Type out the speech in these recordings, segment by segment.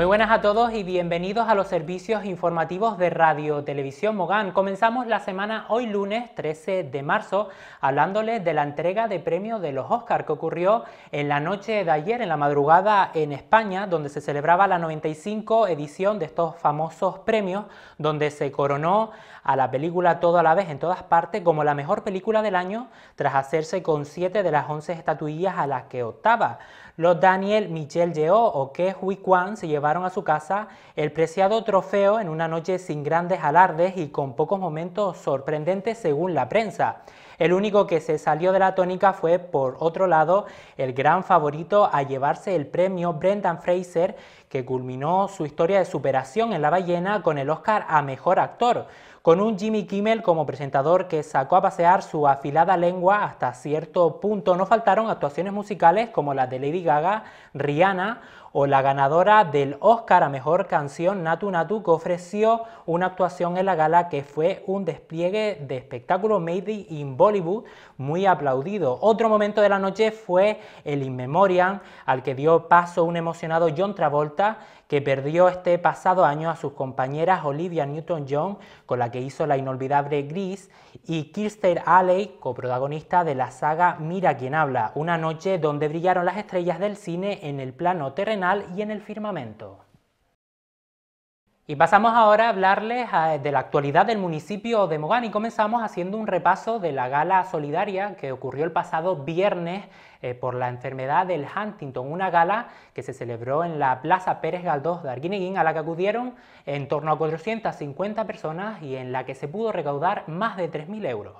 Muy buenas a todos y bienvenidos a los servicios informativos de Radio Televisión Mogán. Comenzamos la semana hoy lunes 13 de marzo hablándoles de la entrega de premios de los Oscar que ocurrió en la noche de ayer, en la madrugada en España, donde se celebraba la 95 edición de estos famosos premios, donde se coronó a la película Todo a la vez en todas partes como la mejor película del año, tras hacerse con 7 de las 11 estatuillas a las que optaba. Los Daniel Michel Yeo o Ke Hui Kwan se llevaron a su casa el preciado trofeo en una noche sin grandes alardes y con pocos momentos sorprendentes según la prensa. El único que se salió de la tónica fue, por otro lado, el gran favorito a llevarse el premio Brendan Fraser, que culminó su historia de superación en la ballena con el Oscar a Mejor Actor con un Jimmy Kimmel como presentador que sacó a pasear su afilada lengua hasta cierto punto. No faltaron actuaciones musicales como las de Lady Gaga, Rihanna o la ganadora del Oscar a Mejor Canción, Natu Natu, que ofreció una actuación en la gala que fue un despliegue de espectáculo Made in Bollywood muy aplaudido. Otro momento de la noche fue el In Memoriam, al que dio paso un emocionado John Travolta, que perdió este pasado año a sus compañeras Olivia Newton-John, con la que hizo la inolvidable Gris, y Kirsten Alley, coprotagonista de la saga Mira quién habla, una noche donde brillaron las estrellas del cine en el plano terrenal y en el firmamento. Y pasamos ahora a hablarles ah, de la actualidad del municipio de Mogán y comenzamos haciendo un repaso de la gala solidaria que ocurrió el pasado viernes eh, por la enfermedad del Huntington, una gala que se celebró en la Plaza Pérez Galdós de Arguineguín a la que acudieron en torno a 450 personas y en la que se pudo recaudar más de 3.000 euros.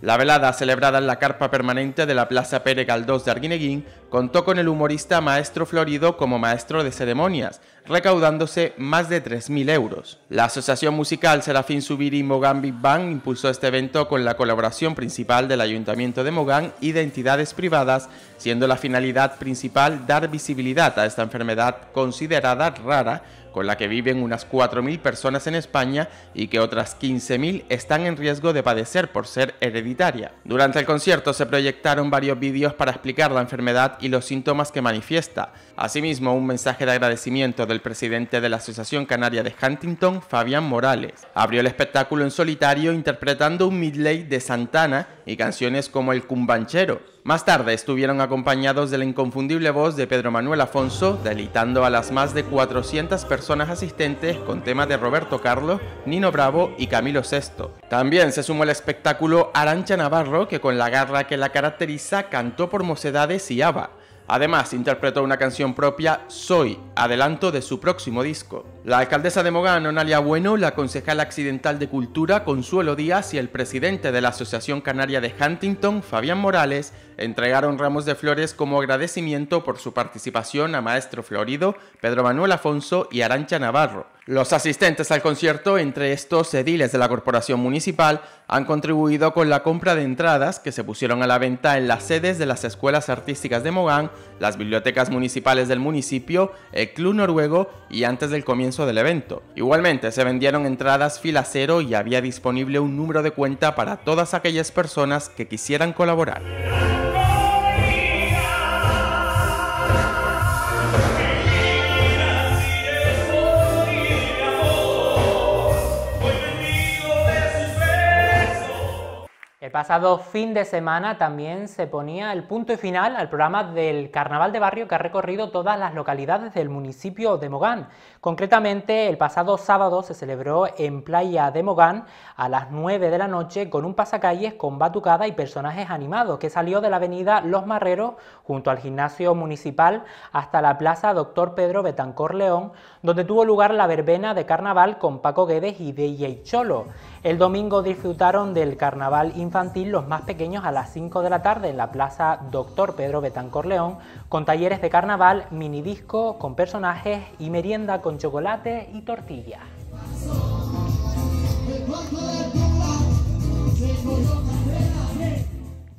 La velada celebrada en la carpa permanente de la Plaza Pérez Galdós de Arguineguín contó con el humorista Maestro Florido como maestro de ceremonias, recaudándose más de 3.000 euros. La asociación musical Serafín Subiri y Mogán Big Bang impulsó este evento con la colaboración principal del Ayuntamiento de Mogán y de entidades privadas, siendo la finalidad principal dar visibilidad a esta enfermedad considerada rara, con la que viven unas 4.000 personas en España y que otras 15.000 están en riesgo de padecer por ser hereditaria. Durante el concierto se proyectaron varios vídeos para explicar la enfermedad y los síntomas que manifiesta. Asimismo, un mensaje de agradecimiento del presidente de la Asociación Canaria de Huntington, Fabián Morales. Abrió el espectáculo en solitario interpretando un midley de Santana y canciones como El Cumbanchero. Más tarde estuvieron acompañados de la inconfundible voz de Pedro Manuel Afonso, delitando a las más de 400 personas asistentes con temas de Roberto Carlos, Nino Bravo y Camilo VI. También se sumó el espectáculo Arancha Navarro, que con la garra que la caracteriza cantó por mocedades y Ava. Además, interpretó una canción propia, Soy, adelanto de su próximo disco. La alcaldesa de Mogán, Onalia Bueno, la concejala accidental de Cultura, Consuelo Díaz, y el presidente de la Asociación Canaria de Huntington, Fabián Morales, entregaron ramos de flores como agradecimiento por su participación a Maestro Florido, Pedro Manuel Afonso y Arancha Navarro. Los asistentes al concierto, entre estos ediles de la Corporación Municipal, han contribuido con la compra de entradas que se pusieron a la venta en las sedes de las escuelas artísticas de Mogán, las bibliotecas municipales del municipio, el Club Noruego y antes del comienzo del evento. Igualmente, se vendieron entradas fila cero y había disponible un número de cuenta para todas aquellas personas que quisieran colaborar. pasado fin de semana también se ponía el punto y final al programa del Carnaval de Barrio que ha recorrido todas las localidades del municipio de Mogán. Concretamente, el pasado sábado se celebró en Playa de Mogán a las 9 de la noche con un pasacalles con batucada y personajes animados que salió de la avenida Los Marreros junto al gimnasio municipal hasta la plaza Doctor Pedro Betancor León, donde tuvo lugar la verbena de carnaval con Paco Guedes y DJ Cholo. El domingo disfrutaron del carnaval infantil los más pequeños a las 5 de la tarde en la plaza Doctor Pedro Betancor León con talleres de carnaval, mini disco con personajes y merienda con chocolate y tortilla.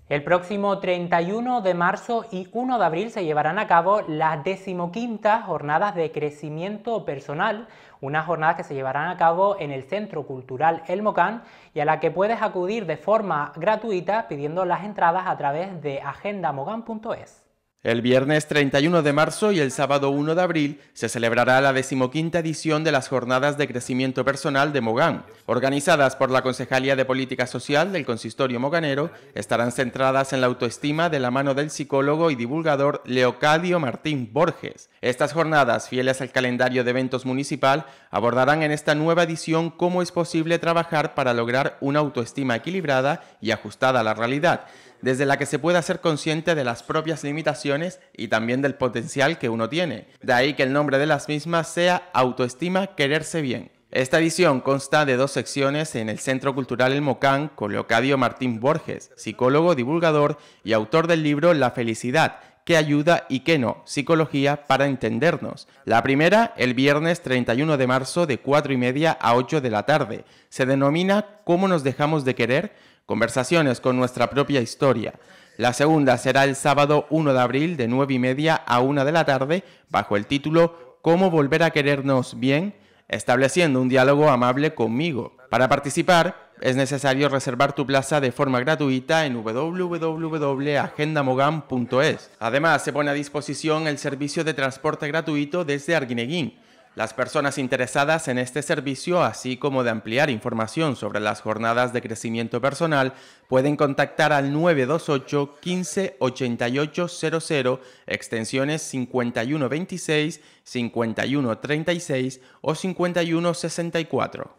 El próximo 31 de marzo y 1 de abril se llevarán a cabo las decimoquintas jornadas de crecimiento personal, unas jornadas que se llevarán a cabo en el Centro Cultural El Mocán y a la que puedes acudir de forma gratuita pidiendo las entradas a través de agendamogan.es. El viernes 31 de marzo y el sábado 1 de abril se celebrará la decimoquinta edición de las Jornadas de Crecimiento Personal de Mogán. Organizadas por la Concejalía de Política Social del Consistorio Moganero, estarán centradas en la autoestima de la mano del psicólogo y divulgador Leocadio Martín Borges. Estas jornadas, fieles al calendario de eventos municipal, abordarán en esta nueva edición cómo es posible trabajar para lograr una autoestima equilibrada y ajustada a la realidad desde la que se pueda ser consciente de las propias limitaciones y también del potencial que uno tiene. De ahí que el nombre de las mismas sea Autoestima, Quererse Bien. Esta edición consta de dos secciones en el Centro Cultural El Mocán con Leocadio Martín Borges, psicólogo, divulgador y autor del libro La Felicidad, qué ayuda y qué no, psicología para entendernos. La primera, el viernes 31 de marzo de 4 y media a 8 de la tarde, se denomina ¿Cómo nos dejamos de querer? conversaciones con nuestra propia historia. La segunda será el sábado 1 de abril de 9 y media a 1 de la tarde bajo el título Cómo volver a querernos bien, estableciendo un diálogo amable conmigo. Para participar es necesario reservar tu plaza de forma gratuita en www.agendamogam.es. Además, se pone a disposición el servicio de transporte gratuito desde Arguineguín las personas interesadas en este servicio, así como de ampliar información sobre las jornadas de crecimiento personal, pueden contactar al 928 15 88 00, extensiones 5126, 5136 o 5164.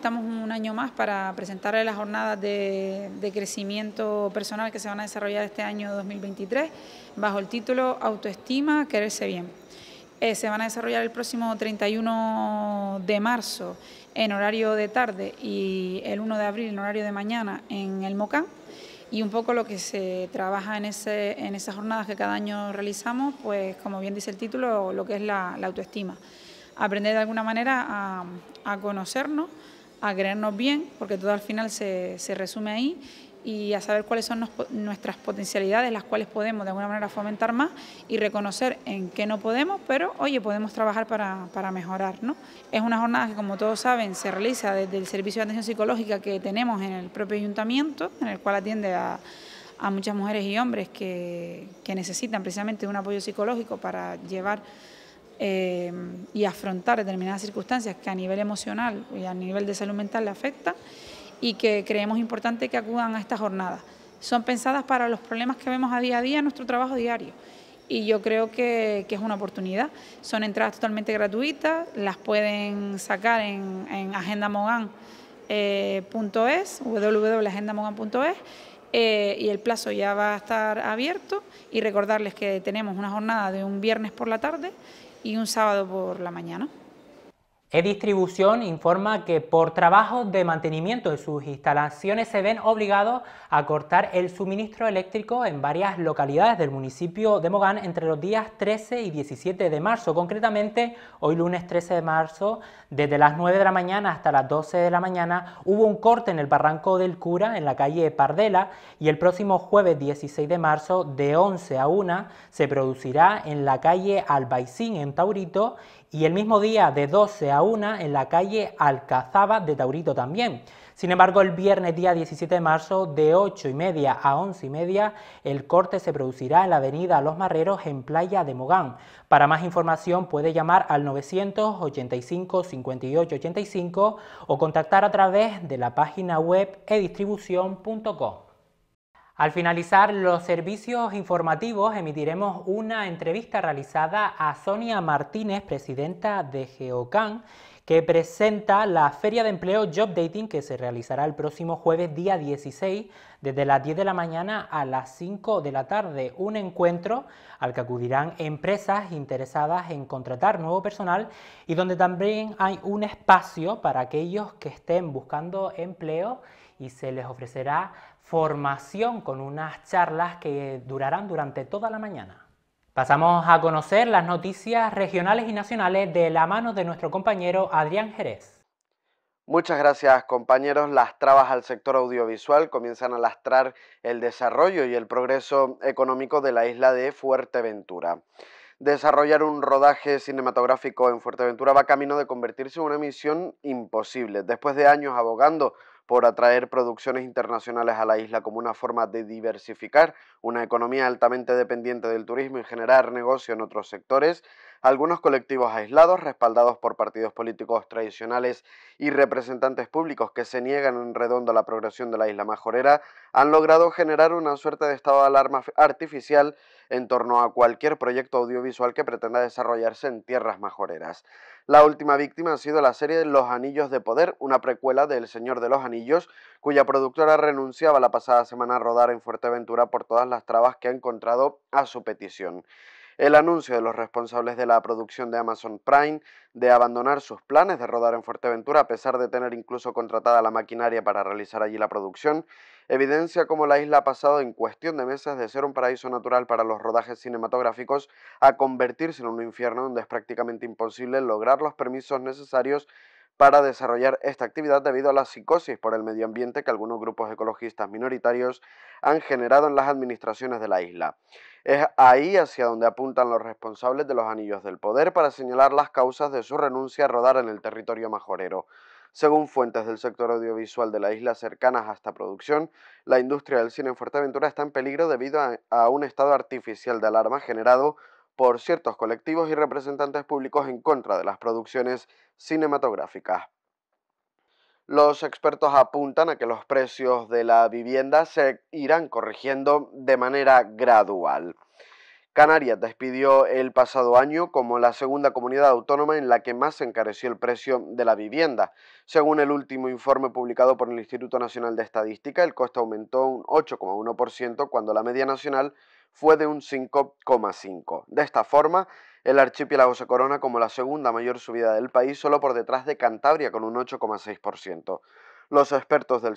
Estamos un año más para presentarle las jornadas de, de, crecimiento personal que se van a desarrollar este año 2023 bajo el título Autoestima, Quererse Bien. Eh, se van a desarrollar el próximo 31 de marzo en horario de tarde y el 1 de abril en horario de mañana en el moca Y un poco lo que se trabaja en, ese, en esas jornadas que cada año realizamos, pues como bien dice el título, lo que es la, autoestima. Aprender de alguna manera a, conocernos, a creernos bien, porque todo al final se, se resume ahí y a saber cuáles son nuestras potencialidades, las cuales podemos de alguna manera fomentar más y reconocer en qué no podemos, pero oye, podemos trabajar para, mejorar. ¿no? Es una jornada que, como todos saben, se realiza desde el servicio de atención psicológica que tenemos en el propio ayuntamiento, en el cual atiende a muchas mujeres y hombres que, que, necesitan precisamente un apoyo psicológico para llevar em, y afrontar determinadas circunstancias que a nivel emocional y a nivel de salud mental le afectan y que creemos importante que acudan a esta jornada. Son pensadas para los problemas que vemos a día a día en nuestro trabajo diario y yo creo que, es una oportunidad. Son entradas totalmente gratuitas, las pueden sacar en, agendamogan.es, eh, www.agendamogan.es, eh, y el plazo ya va a estar abierto y recordarles que tenemos una jornada de un viernes por la tarde y un sábado por la mañana. E-Distribución informa que por trabajos de mantenimiento de sus instalaciones se ven obligados a cortar el suministro eléctrico en varias localidades del municipio de Mogán entre los días 13 y 17 de marzo, concretamente hoy lunes 13 de marzo, desde las 9 de la mañana hasta las 12 de la mañana hubo un corte en el barranco del Cura en la calle Pardela y el próximo jueves 16 de marzo de 11 a 1 se producirá en la calle Albaicín en Taurito y el mismo día de 12 a 1 en la calle Alcazaba de Taurito también. Sin embargo, el viernes día 17 de marzo, de 8 y media a 11 y media, el corte se producirá en la avenida Los Marreros en Playa de Mogán. Para más información puede llamar al 985 58 85 o contactar a través de la página web edistribución.com. Al finalizar los servicios informativos emitiremos una entrevista realizada a Sonia Martínez, presidenta de Geocan, que presenta la Feria de Empleo Job Dating que se realizará el próximo jueves día 16 desde las 10 de la mañana a las 5 de la tarde, un encuentro al que acudirán empresas interesadas en contratar nuevo personal y donde también hay un espacio para aquellos que estén buscando empleo y se les ofrecerá formación con unas charlas que durarán durante toda la mañana. Pasamos a conocer las noticias regionales y nacionales de la mano de nuestro compañero Adrián Jerez. Muchas gracias compañeros. Las trabas al sector audiovisual comienzan a lastrar el desarrollo y el progreso económico de la isla de Fuerteventura. Desarrollar un rodaje cinematográfico en Fuerteventura va camino de convertirse en una misión imposible. Después de años abogando por atraer producciones internacionales a la isla como una forma de diversificar una economía altamente dependiente del turismo y generar negocio en otros sectores, algunos colectivos aislados, respaldados por partidos políticos tradicionales y representantes públicos que se niegan en redondo a la progresión de la isla majorera, han logrado generar una suerte de estado de alarma artificial en torno a cualquier proyecto audiovisual que pretenda desarrollarse en tierras majoreras. La última víctima ha sido la serie Los Anillos de Poder, una precuela del Señor de los Anillos, cuya productora renunciaba la pasada semana a rodar en Fuerteventura por todas las trabas que ha encontrado a su petición el anuncio de los responsables de la producción de Amazon Prime de abandonar sus planes de rodar en Fuerteventura a pesar de tener incluso contratada la maquinaria para realizar allí la producción, evidencia cómo la isla ha pasado en cuestión de meses de ser un paraíso natural para los rodajes cinematográficos a convertirse en un infierno donde es prácticamente imposible lograr los permisos necesarios para desarrollar esta actividad debido a la psicosis por el medio ambiente que algunos grupos ecologistas minoritarios han generado en las administraciones de la isla. Es ahí hacia donde apuntan los responsables de los anillos del poder para señalar las causas de su renuncia a rodar en el territorio majorero. Según fuentes del sector audiovisual de la isla cercanas a esta producción, la industria del cine en Fuerteventura está en peligro debido a un estado artificial de alarma generado por ciertos colectivos y representantes públicos en contra de las producciones cinematográficas. Los expertos apuntan a que los precios de la vivienda se irán corrigiendo de manera gradual. Canarias despidió el pasado año como la segunda comunidad autónoma en la que más se encareció el precio de la vivienda. Según el último informe publicado por el Instituto Nacional de Estadística, el coste aumentó un 8,1% cuando la media nacional fue de un 5,5. De esta forma, el archipiélago se corona como la segunda mayor subida del país, solo por detrás de Cantabria, con un 8,6%. Los expertos del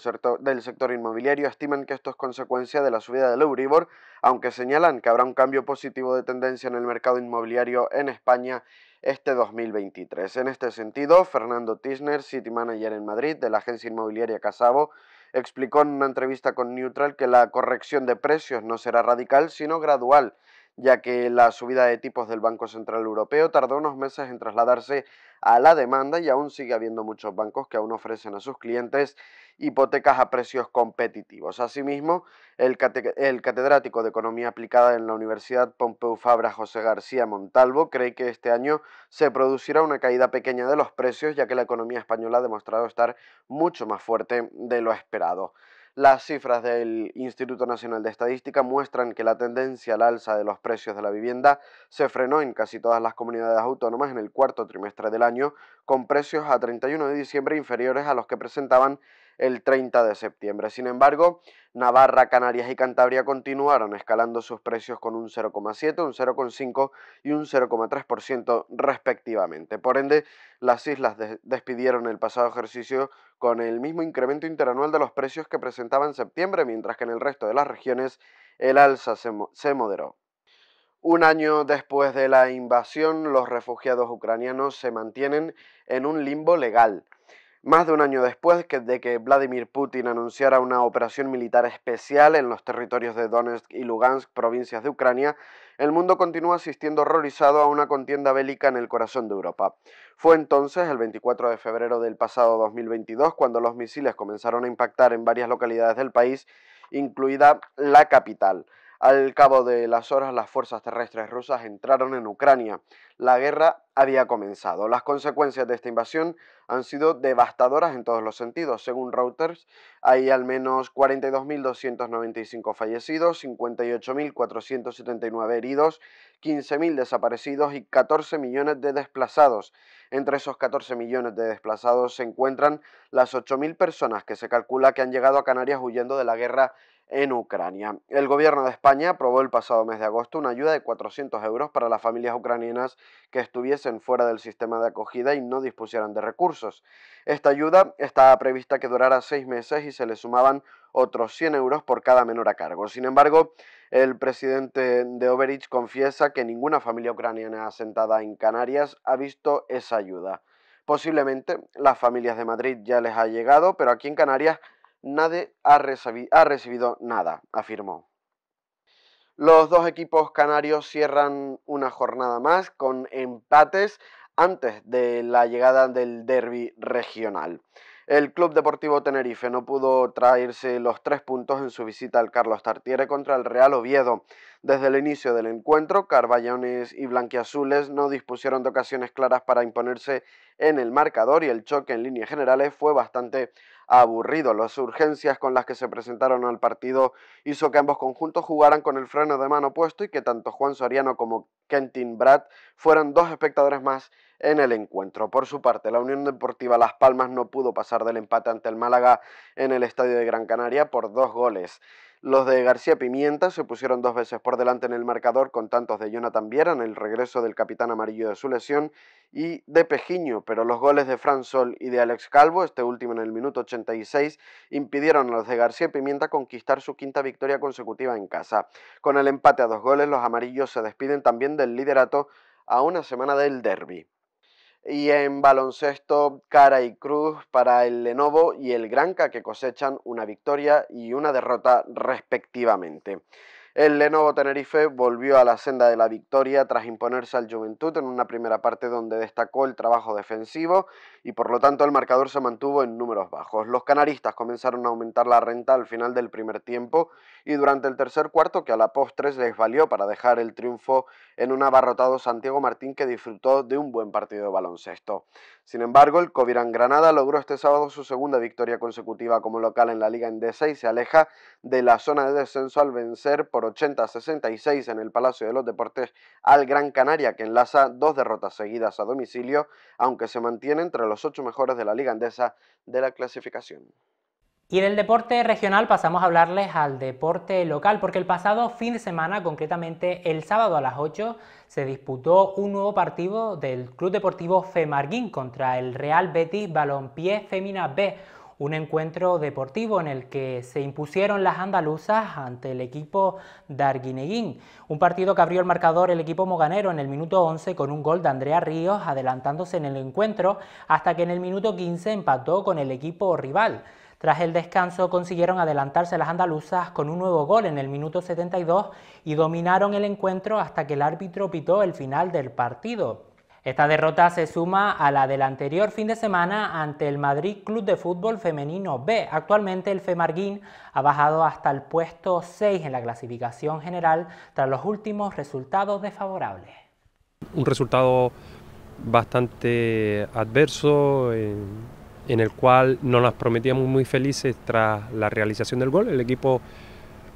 sector, inmobiliario estiman que esto es consecuencia de la subida del Euribor, aunque señalan que habrá un cambio positivo de tendencia en el mercado inmobiliario en España este 2023. En este sentido, Fernando Tisner, City Manager en Madrid de la agencia inmobiliaria Casabo, Explicó en una entrevista con Neutral que la corrección de precios no será radical, sino gradual ya que la subida de tipos del Banco Central Europeo tardó unos meses en trasladarse a la demanda y aún sigue habiendo muchos bancos que aún ofrecen a sus clientes hipotecas a precios competitivos. Asimismo, el, catedrático de Economía Aplicada en la Universidad Pompeu Fabra José García Montalvo cree que este año se producirá una caída pequeña de los precios ya que la economía española ha demostrado estar mucho más fuerte de lo esperado. Las cifras del Instituto Nacional de Estadística muestran que la tendencia al alza de los precios de la vivienda se frenó en casi todas las comunidades autónomas en el cuarto trimestre del año, con precios a 31 de diciembre inferiores a los que presentaban el 30 de septiembre. Sin embargo, Navarra, Canarias y Cantabria continuaron escalando sus precios con un 0,7, un 0,5 y un 0,3% respectivamente. Por ende, las islas despidieron el pasado ejercicio con el mismo incremento interanual de los precios que presentaba en septiembre, mientras que en el resto de las regiones el alza se moderó. Un año después de la invasión, los refugiados ucranianos se mantienen en un limbo legal más de un año después de que Vladimir Putin anunciara una operación militar especial en los territorios de Donetsk y Lugansk, provincias de Ucrania, el mundo continúa asistiendo horrorizado a una contienda bélica en el corazón de Europa. Fue entonces, el 24 de febrero del pasado 2022, cuando los misiles comenzaron a impactar en varias localidades del país, incluida la capital. Al cabo de las horas, las fuerzas terrestres rusas entraron en Ucrania. La guerra había comenzado. Las consecuencias de esta invasión han sido devastadoras en todos los sentidos. Según Reuters, hay al menos 42.295 fallecidos, 58.479 heridos, 15.000 desaparecidos y 14 millones de desplazados. Entre esos 14 millones de desplazados se encuentran las 8.000 personas que se calcula que han llegado a Canarias huyendo de la guerra en Ucrania. El gobierno de España aprobó el pasado mes de agosto una ayuda de 400 euros para las familias ucranianas que estuviesen fuera del sistema de acogida y no dispusieran de recursos. Esta ayuda estaba prevista que durara seis meses y se le sumaban otros 100 euros por cada menor a cargo. Sin embargo, el presidente de Overich confiesa que ninguna familia ucraniana asentada en Canarias ha visto esa ayuda. Posiblemente las familias de Madrid ya les ha llegado, pero aquí en Canarias nadie ha, recibido nada, afirmó. Los dos equipos canarios cierran una jornada más con empates antes de la llegada del derby regional. El Club Deportivo Tenerife no pudo traerse los tres puntos en su visita al Carlos Tartiere contra el Real Oviedo. Desde el inicio del encuentro, Carballones y Blanquiazules no dispusieron de ocasiones claras para imponerse en el marcador y el choque en líneas generales fue bastante aburrido. Las urgencias con las que se presentaron al partido hizo que ambos conjuntos jugaran con el freno de mano puesto y que tanto Juan Soriano como Kentin Brad fueron dos espectadores más en el encuentro. Por su parte, la Unión Deportiva Las Palmas no pudo pasar del empate ante el Málaga en el Estadio de Gran Canaria por dos goles los de García Pimienta se pusieron dos veces por delante en el marcador con tantos de Jonathan Viera en el regreso del capitán amarillo de su lesión y de Pejiño, pero los goles de Fran Sol y de Alex Calvo, este último en el minuto 86, impidieron a los de García Pimienta conquistar su quinta victoria consecutiva en casa. Con el empate a dos goles, los amarillos se despiden también del liderato a una semana del derby y en baloncesto Cara y Cruz para el Lenovo y el Granca que cosechan una victoria y una derrota respectivamente. El Lenovo Tenerife volvió a la senda de la victoria tras imponerse al Juventud en una primera parte donde destacó el trabajo defensivo y por lo tanto el marcador se mantuvo en números bajos. Los canaristas comenzaron a aumentar la renta al final del primer tiempo y durante el tercer cuarto que a la postres les valió para dejar el triunfo en un abarrotado Santiago Martín que disfrutó de un buen partido de baloncesto. Sin embargo, el Covirán Granada logró este sábado su segunda victoria consecutiva como local en la Liga Endesa y se aleja de la zona de descenso al vencer por 80-66 en el Palacio de los Deportes al Gran Canaria que enlaza dos derrotas seguidas a domicilio, aunque se mantiene entre los ocho mejores de la Liga Endesa de la clasificación. Y del deporte regional pasamos a hablarles al deporte local, porque el pasado fin de semana, concretamente el sábado a las 8, se disputó un nuevo partido del Club Deportivo Femarguín contra el Real Betis Balompié Femina B, un encuentro deportivo en el que se impusieron las andaluzas ante el equipo darguineguín. Un partido que abrió el marcador el equipo moganero en el minuto 11 con un gol de Andrea Ríos adelantándose en el encuentro hasta que en el minuto 15 empató con el equipo rival. Tras el descanso consiguieron adelantarse las andaluzas con un nuevo gol en el minuto 72 y dominaron el encuentro hasta que el árbitro pitó el final del partido. Esta derrota se suma a la del anterior fin de semana ante el Madrid Club de Fútbol Femenino B. Actualmente el Femarguín ha bajado hasta el puesto 6 en la clasificación general tras los últimos resultados desfavorables. Un resultado bastante adverso, en el cual no nos prometíamos muy felices tras la realización del gol. El equipo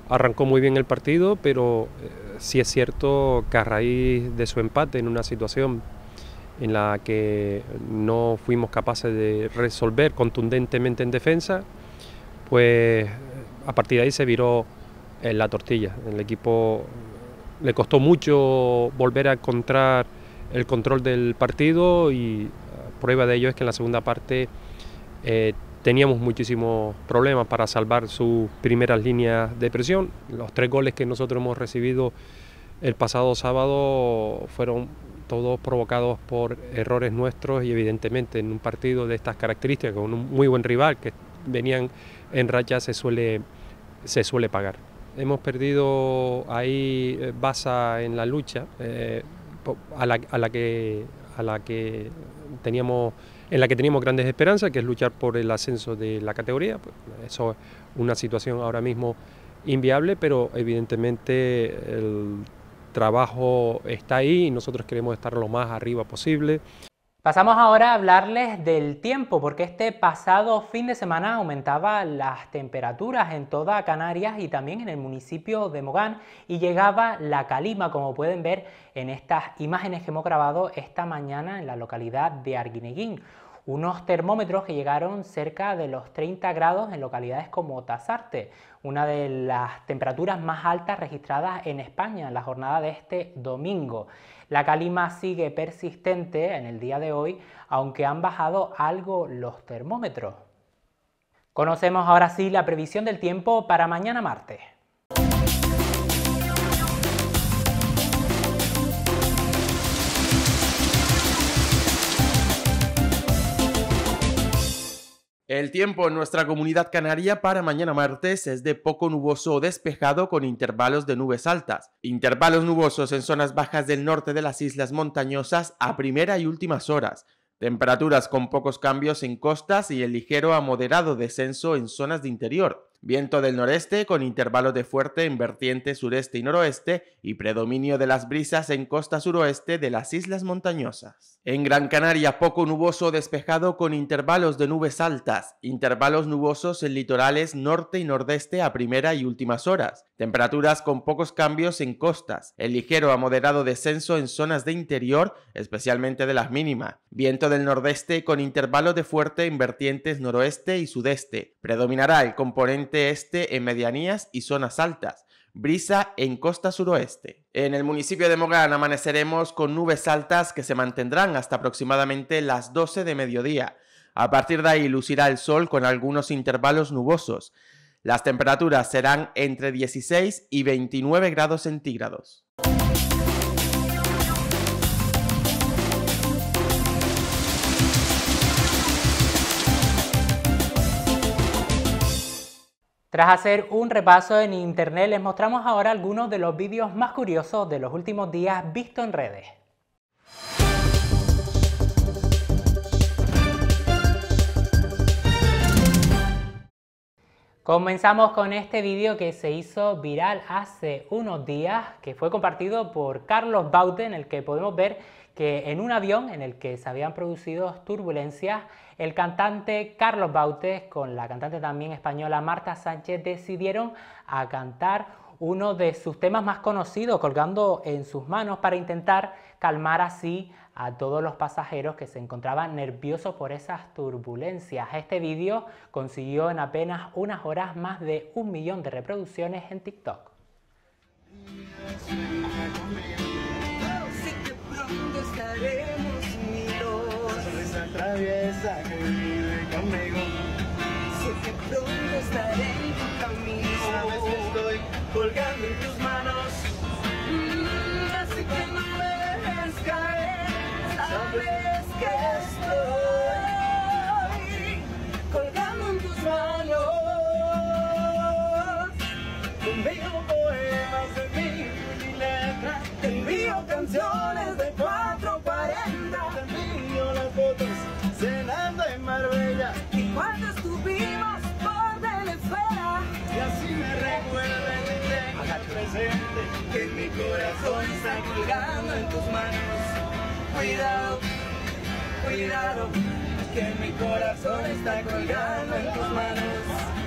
arrancó muy bien el partido, pero eh, sí es cierto que a raíz de su empate en una situación en la que no fuimos capaces de resolver contundentemente en defensa, pues a partir de ahí se viró eh, la tortilla. El equipo le costó mucho volver a encontrar el control del partido y eh, prueba de ello es que en la segunda parte eh, teníamos muchísimos problemas para salvar sus primeras líneas de presión. Los tres goles que nosotros hemos recibido el pasado sábado fueron todos provocados por errores nuestros y evidentemente en un partido de estas características con un muy buen rival que venían en racha se suele, se suele pagar. Hemos perdido ahí eh, basa en la lucha eh, que, a la que teníamos en la que tenemos grandes esperanzas, que es luchar por el ascenso de la categoría. Pues, eso es una situación ahora mismo inviable, pero evidentemente el trabajo está ahí y nosotros queremos estar lo más arriba posible. Pasamos ahora a hablarles del tiempo, porque este pasado fin de semana aumentaba las temperaturas en toda Canarias y también en el municipio de Mogán y llegaba la calima, como pueden ver en estas imágenes que hemos grabado esta mañana en la localidad de Arguineguín unos termómetros que llegaron cerca de los 30 grados en localidades como Tazarte, una de las temperaturas más altas registradas en España en la jornada de este domingo. La calima sigue persistente en el día de hoy, aunque han bajado algo los termómetros. Conocemos ahora sí la previsión del tiempo para mañana martes. El tiempo en nuestra comunidad canaria para mañana martes es de poco nuboso o despejado con intervalos de nubes altas. Intervalos nubosos en zonas bajas del norte de las islas montañosas a primera y últimas horas. Temperaturas con pocos cambios en costas y el ligero a moderado descenso en zonas de interior. Viento del noreste con intervalos de fuerte en vertiente sureste y noroeste y predominio de las brisas en costa suroeste de las islas montañosas. En Gran Canaria poco nuboso despejado con intervalos de nubes altas, intervalos nubosos en litorales norte y nordeste a primera y últimas horas, Temperaturas con pocos cambios en costas, el ligero a moderado descenso en zonas de interior, especialmente de las mínimas. Viento del nordeste con intervalos de fuerte en vertientes noroeste y sudeste. Predominará el componente este en medianías y zonas altas brisa en costa suroeste. En el municipio de Mogán amaneceremos con nubes altas que se mantendrán hasta aproximadamente las 12 de mediodía. A partir de ahí lucirá el sol con algunos intervalos nubosos. Las temperaturas serán entre 16 y 29 grados centígrados. Tras hacer un repaso en internet, les mostramos ahora algunos de los vídeos más curiosos de los últimos días visto en redes. Comenzamos con este vídeo que se hizo viral hace unos días, que fue compartido por Carlos Baute, en el que podemos ver que en un avión en el que se habían producido turbulencias, el cantante Carlos Baute con la cantante también española Marta Sánchez decidieron a cantar uno de sus temas más conocidos, colgando en sus manos para intentar calmar así a todos los pasajeros que se encontraban nerviosos por esas turbulencias. Este vídeo consiguió en apenas unas horas más de un millón de reproducciones en TikTok. que mi corazón está colgando en tus manos Cuidado, cuidado que mi corazón está colgando en tus manos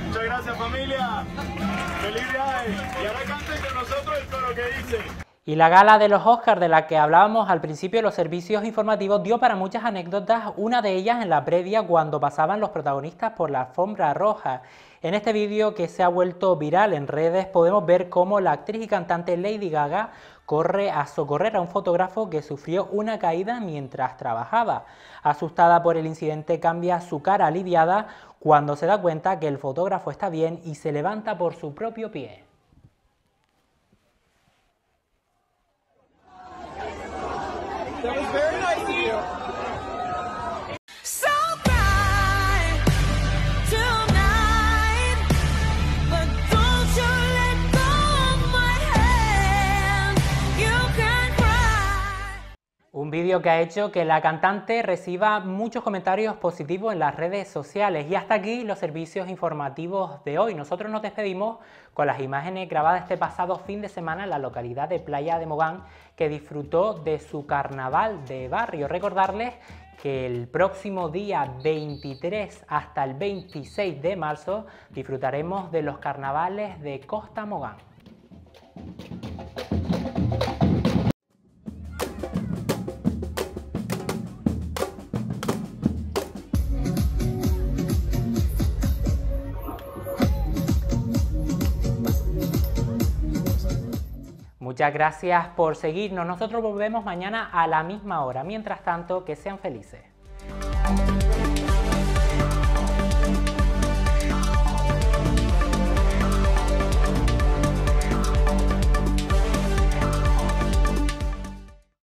Muchas gracias familia, feliz día. y ahora canten con nosotros el coro que dice y la gala de los Oscars de la que hablábamos al principio de los servicios informativos dio para muchas anécdotas, una de ellas en la previa cuando pasaban los protagonistas por la alfombra roja. En este vídeo que se ha vuelto viral en redes podemos ver cómo la actriz y cantante Lady Gaga corre a socorrer a un fotógrafo que sufrió una caída mientras trabajaba. Asustada por el incidente cambia su cara aliviada cuando se da cuenta que el fotógrafo está bien y se levanta por su propio pie. Un vídeo que ha hecho que la cantante reciba muchos comentarios positivos en las redes sociales. Y hasta aquí los servicios informativos de hoy. Nosotros nos despedimos con las imágenes grabadas este pasado fin de semana en la localidad de Playa de Mogán, que disfrutó de su carnaval de barrio. Recordarles que el próximo día 23 hasta el 26 de marzo disfrutaremos de los carnavales de Costa Mogán. Ya gracias por seguirnos. Nosotros volvemos mañana a la misma hora. Mientras tanto, que sean felices.